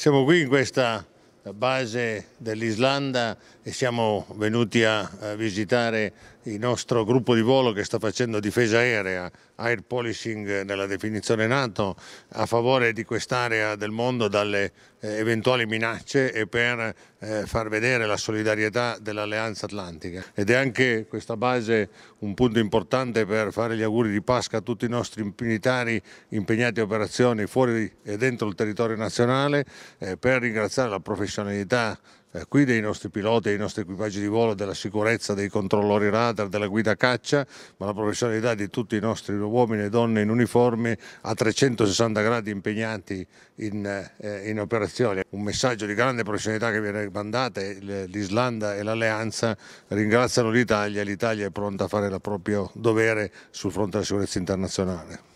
Siamo qui in questa base dell'Islanda e siamo venuti a visitare il nostro gruppo di volo che sta facendo difesa aerea, air policing nella definizione NATO, a favore di quest'area del mondo dalle eh, eventuali minacce e per eh, far vedere la solidarietà dell'Alleanza Atlantica. Ed è anche questa base un punto importante per fare gli auguri di Pasqua a tutti i nostri militari impegnati in operazioni fuori e dentro il territorio nazionale, eh, per ringraziare la professionalità professionalità eh, qui dei nostri piloti, dei nostri equipaggi di volo, della sicurezza, dei controllori radar, della guida caccia, ma la professionalità di tutti i nostri uomini e donne in uniforme a 360 gradi impegnati in, eh, in operazioni. Un messaggio di grande professionalità che viene mandato, eh, l'Islanda e l'Alleanza ringraziano l'Italia, l'Italia è pronta a fare il proprio dovere sul fronte della sicurezza internazionale.